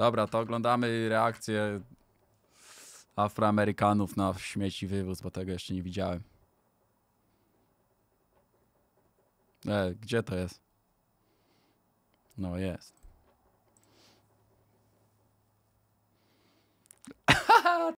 Dobra, to oglądamy reakcję Afroamerykanów na śmieci wywóz, bo tego jeszcze nie widziałem. E, gdzie to jest? No jest.